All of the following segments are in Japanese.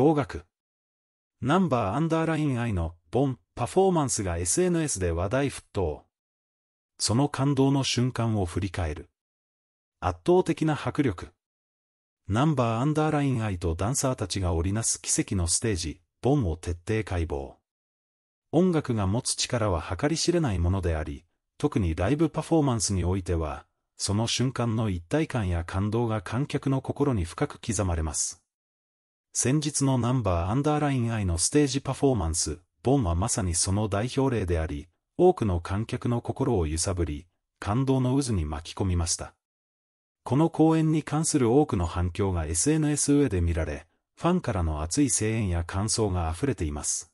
驚愕。ナンバーアンダーライン愛のボンパフォーマンスが SNS で話題沸騰。その感動の瞬間を振り返る。圧倒的な迫力。ナンバーアンダーライン愛とダンサーたちが織りなす奇跡のステージ、ボンを徹底解剖。音楽が持つ力は計り知れないものであり、特にライブパフォーマンスにおいては、その瞬間の一体感や感動が観客の心に深く刻まれます。先日のナンバーアンダーライン愛のステージパフォーマンス、ボンはまさにその代表例であり、多くの観客の心を揺さぶり、感動の渦に巻き込みました。この公演に関する多くの反響が SNS 上で見られ、ファンからの熱い声援や感想が溢れています。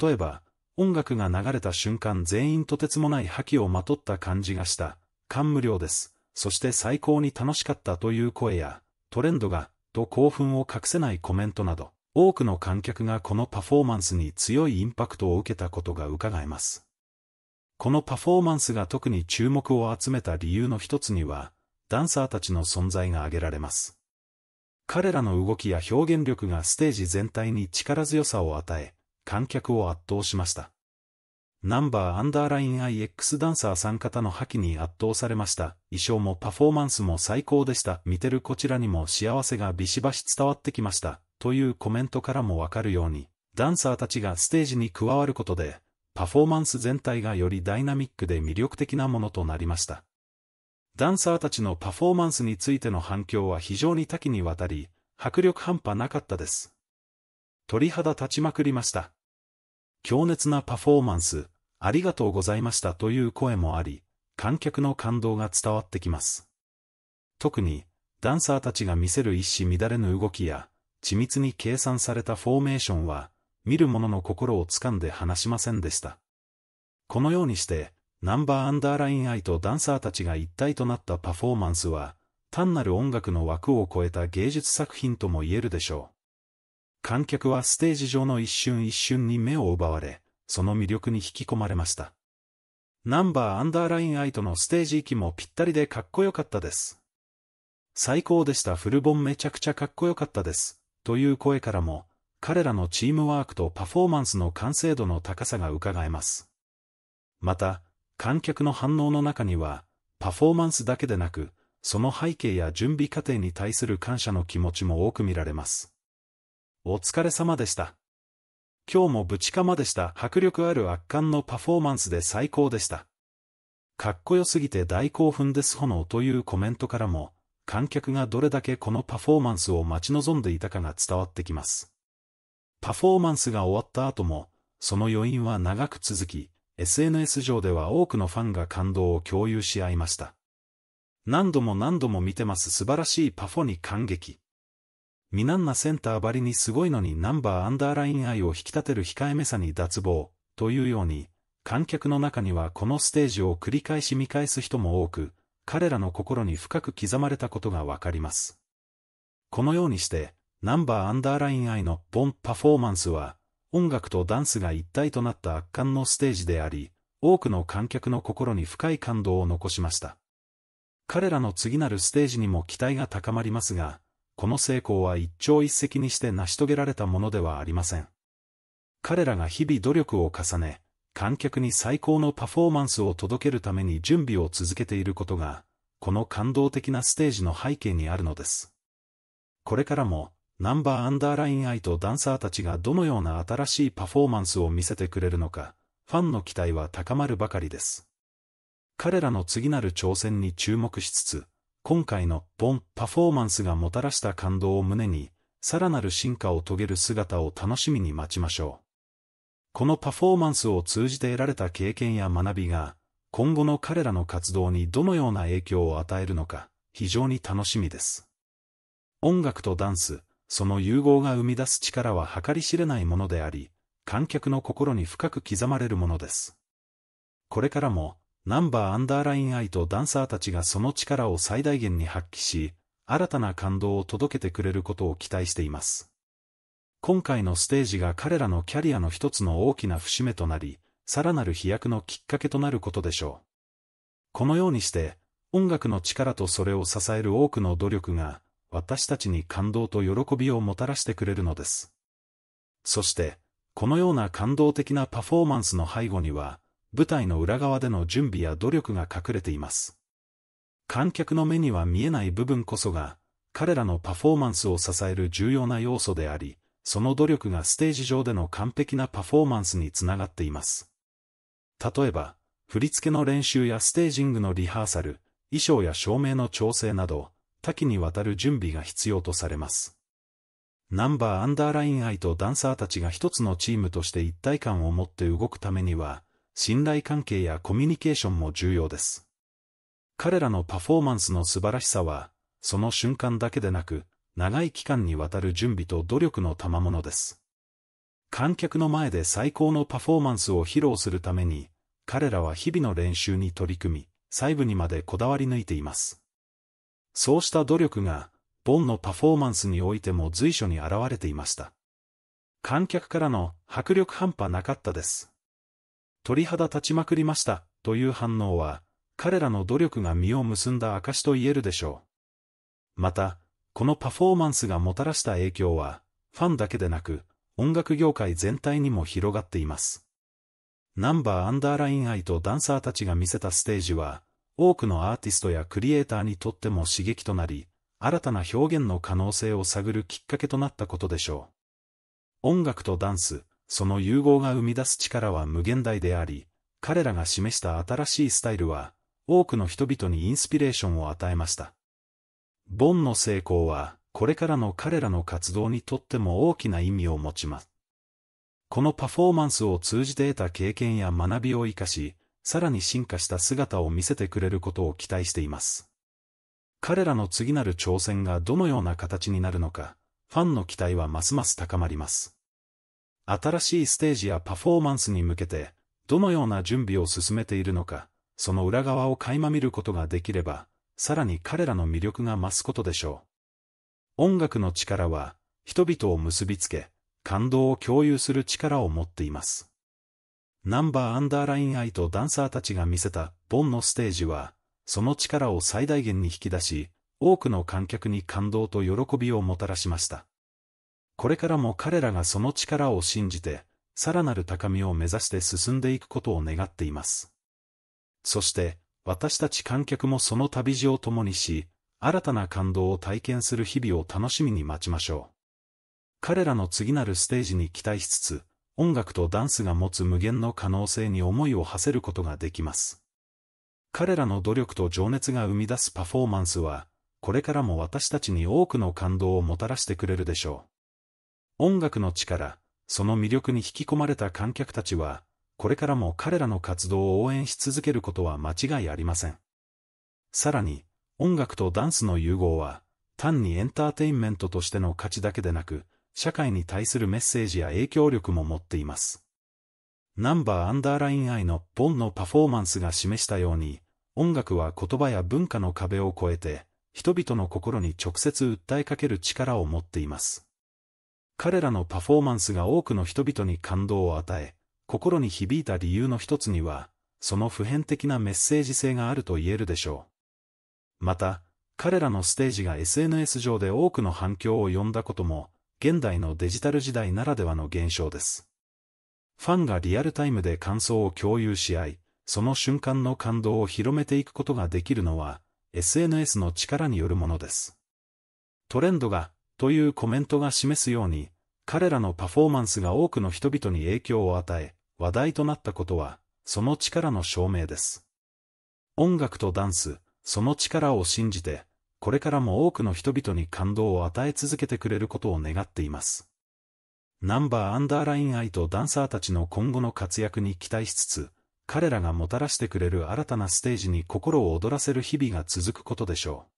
例えば、音楽が流れた瞬間全員とてつもない覇気をまとった感じがした、感無量です。そして最高に楽しかったという声や、トレンドが、と興奮を隠せないコメントなど、多くの観客がこのパフォーマンスに強いインパクトを受けたことが伺えます。このパフォーマンスが特に注目を集めた理由の一つには、ダンサーたちの存在が挙げられます。彼らの動きや表現力がステージ全体に力強さを与え、観客を圧倒しました。ナンバーアンダーライン IX ダンサーさん方の覇気に圧倒されました。衣装もパフォーマンスも最高でした。見てるこちらにも幸せがビシバシ伝わってきました。というコメントからもわかるように、ダンサーたちがステージに加わることで、パフォーマンス全体がよりダイナミックで魅力的なものとなりました。ダンサーたちのパフォーマンスについての反響は非常に多岐にわたり、迫力半端なかったです。鳥肌立ちまくりました。強烈なパフォーマンス、ありがとうございましたという声もあり、観客の感動が伝わってきます。特に、ダンサーたちが見せる一糸乱れぬ動きや、緻密に計算されたフォーメーションは、見る者の心を掴んで離しませんでした。このようにして、ナンバーアンダーライン愛とダンサーたちが一体となったパフォーマンスは、単なる音楽の枠を超えた芸術作品とも言えるでしょう。観客はステージ上の一瞬一瞬に目を奪われ、その魅力に引き込まれました。ナンバーアンダーラインアイとのステージきもぴったりでかっこよかったです。最高でしたフルボンめちゃくちゃかっこよかったです。という声からも、彼らのチームワークとパフォーマンスの完成度の高さが伺えます。また、観客の反応の中には、パフォーマンスだけでなく、その背景や準備過程に対する感謝の気持ちも多く見られます。お疲れ様でした。今日もぶちかまでした迫力ある圧巻のパフォーマンスで最高でした。かっこよすぎて大興奮です炎というコメントからも、観客がどれだけこのパフォーマンスを待ち望んでいたかが伝わってきます。パフォーマンスが終わった後も、その余韻は長く続き、SNS 上では多くのファンが感動を共有し合いました。何度も何度も見てます素晴らしいパフォに感激。ミナンナセンターばりにすごいのにナンバーアンダーライン愛を引き立てる控えめさに脱帽、というように、観客の中にはこのステージを繰り返し見返す人も多く、彼らの心に深く刻まれたことがわかります。このようにして、ナンバーアンダーライン愛のボンパフォーマンスは、音楽とダンスが一体となった圧巻のステージであり、多くの観客の心に深い感動を残しました。彼らの次なるステージにも期待が高まりますが、この成功は一朝一夕にして成し遂げられたものではありません。彼らが日々努力を重ね、観客に最高のパフォーマンスを届けるために準備を続けていることが、この感動的なステージの背景にあるのです。これからも、ナンバーアンダーライン愛とダンサーたちがどのような新しいパフォーマンスを見せてくれるのか、ファンの期待は高まるばかりです。彼らの次なる挑戦に注目しつつ、今回のポンパフォーマンスがもたらした感動を胸に、さらなる進化を遂げる姿を楽しみに待ちましょう。このパフォーマンスを通じて得られた経験や学びが、今後の彼らの活動にどのような影響を与えるのか、非常に楽しみです。音楽とダンス、その融合が生み出す力は計り知れないものであり、観客の心に深く刻まれるものです。これからも、ナンバーアンダーラインアイとダンサーたちがその力を最大限に発揮し、新たな感動を届けてくれることを期待しています。今回のステージが彼らのキャリアの一つの大きな節目となり、さらなる飛躍のきっかけとなることでしょう。このようにして、音楽の力とそれを支える多くの努力が、私たちに感動と喜びをもたらしてくれるのです。そして、このような感動的なパフォーマンスの背後には、舞台の裏側での準備や努力が隠れています。観客の目には見えない部分こそが、彼らのパフォーマンスを支える重要な要素であり、その努力がステージ上での完璧なパフォーマンスにつながっています。例えば、振り付けの練習やステージングのリハーサル、衣装や照明の調整など、多岐にわたる準備が必要とされます。ナンバーアンダーライン愛とダンサーたちが一つのチームとして一体感を持って動くためには、信頼関係やコミュニケーションも重要です。彼らのパフォーマンスの素晴らしさは、その瞬間だけでなく、長い期間にわたる準備と努力の賜物です。観客の前で最高のパフォーマンスを披露するために、彼らは日々の練習に取り組み、細部にまでこだわり抜いています。そうした努力が、ボンのパフォーマンスにおいても随所に現れていました。観客からの迫力半端なかったです。鳥肌立ちまくりました、という反応は、彼らの努力が実を結んだ証と言えるでしょう。また、このパフォーマンスがもたらした影響は、ファンだけでなく、音楽業界全体にも広がっています。ナンバーアンダーライン愛とダンサーたちが見せたステージは、多くのアーティストやクリエイターにとっても刺激となり、新たな表現の可能性を探るきっかけとなったことでしょう。音楽とダンス、その融合が生み出す力は無限大であり、彼らが示した新しいスタイルは、多くの人々にインスピレーションを与えました。ボンの成功は、これからの彼らの活動にとっても大きな意味を持ちます。このパフォーマンスを通じて得た経験や学びを生かし、さらに進化した姿を見せてくれることを期待しています。彼らの次なる挑戦がどのような形になるのか、ファンの期待はますます高まります。新しいステージやパフォーマンスに向けて、どのような準備を進めているのか、その裏側を垣間見ることができれば、さらに彼らの魅力が増すことでしょう。音楽の力は、人々を結びつけ、感動を共有する力を持っています。ナンバーアンダーライン愛とダンサーたちが見せたボンのステージは、その力を最大限に引き出し、多くの観客に感動と喜びをもたらしました。これからも彼らがその力を信じて、さらなる高みを目指して進んでいくことを願っています。そして、私たち観客もその旅路を共にし、新たな感動を体験する日々を楽しみに待ちましょう。彼らの次なるステージに期待しつつ、音楽とダンスが持つ無限の可能性に思いを馳せることができます。彼らの努力と情熱が生み出すパフォーマンスは、これからも私たちに多くの感動をもたらしてくれるでしょう。音楽の力、その魅力に引き込まれた観客たちは、これからも彼らの活動を応援し続けることは間違いありません。さらに、音楽とダンスの融合は、単にエンターテインメントとしての価値だけでなく、社会に対するメッセージや影響力も持っています。ナンバーアンダーライン愛のボンのパフォーマンスが示したように、音楽は言葉や文化の壁を越えて、人々の心に直接訴えかける力を持っています。彼らのパフォーマンスが多くの人々に感動を与え、心に響いた理由の一つには、その普遍的なメッセージ性があると言えるでしょう。また、彼らのステージが SNS 上で多くの反響を呼んだことも、現代のデジタル時代ならではの現象です。ファンがリアルタイムで感想を共有し合い、その瞬間の感動を広めていくことができるのは、SNS の力によるものです。トレンドが、というコメントが示すように、彼らのパフォーマンスが多くの人々に影響を与え、話題となったことは、その力の証明です。音楽とダンス、その力を信じて、これからも多くの人々に感動を与え続けてくれることを願っています。ナンバーアンダーライン愛とダンサーたちの今後の活躍に期待しつつ、彼らがもたらしてくれる新たなステージに心を躍らせる日々が続くことでしょう。